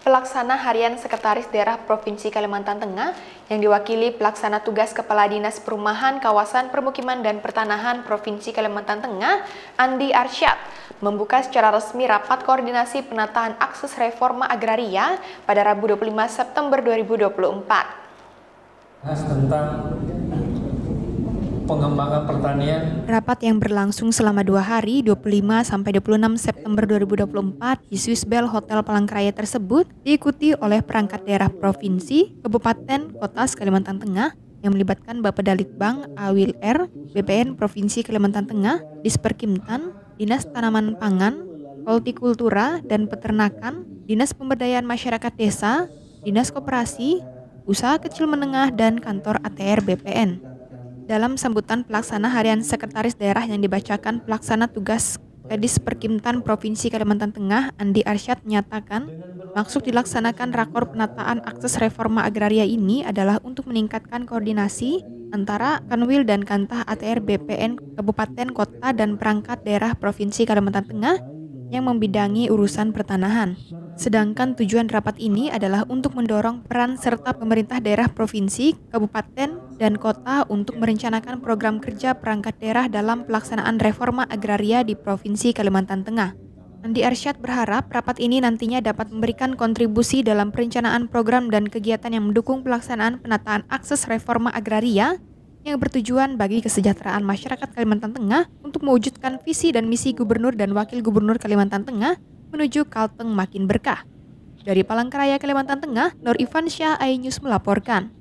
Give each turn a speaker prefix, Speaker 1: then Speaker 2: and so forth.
Speaker 1: Pelaksana Harian Sekretaris Daerah Provinsi Kalimantan Tengah yang diwakili Pelaksana Tugas Kepala Dinas Perumahan Kawasan Permukiman dan Pertanahan Provinsi Kalimantan Tengah, Andi Arsyad, membuka secara resmi rapat koordinasi penataan akses reforma agraria pada Rabu 25 September 2024.
Speaker 2: Tentang pengembangan pertanian.
Speaker 1: Rapat yang berlangsung selama dua hari, 25 sampai 26 September 2024 di Swiss Bell Hotel Palangkaraya tersebut diikuti oleh perangkat daerah provinsi, kabupaten, kota Kalimantan Tengah yang melibatkan Bapak Dalitbang Awil R, BPN Provinsi Kalimantan Tengah, Disperkimtan, Dinas Tanaman Pangan, Holtikultura dan Peternakan, Dinas Pemberdayaan Masyarakat Desa, Dinas Koperasi, Usaha Kecil Menengah, dan Kantor ATR BPN. Dalam sambutan pelaksana harian sekretaris daerah yang dibacakan pelaksana tugas Kadis Perkimtan Provinsi Kalimantan Tengah, Andi Arsyad menyatakan, maksud dilaksanakan rakor penataan akses reforma agraria ini adalah untuk meningkatkan koordinasi antara Kanwil dan Kantah ATR BPN Kabupaten Kota dan perangkat daerah Provinsi Kalimantan Tengah yang membidangi urusan pertanahan. Sedangkan tujuan rapat ini adalah untuk mendorong peran serta pemerintah daerah provinsi, kabupaten, dan kota untuk merencanakan program kerja perangkat daerah dalam pelaksanaan reforma agraria di Provinsi Kalimantan Tengah. Andi Arsyad berharap rapat ini nantinya dapat memberikan kontribusi dalam perencanaan program dan kegiatan yang mendukung pelaksanaan penataan akses reforma agraria yang bertujuan bagi kesejahteraan masyarakat Kalimantan Tengah untuk mewujudkan visi dan misi gubernur dan wakil gubernur Kalimantan Tengah menuju Kalteng makin berkah. Dari Palangkaraya, Kalimantan Tengah, Nur Ivan Syah, iNews melaporkan.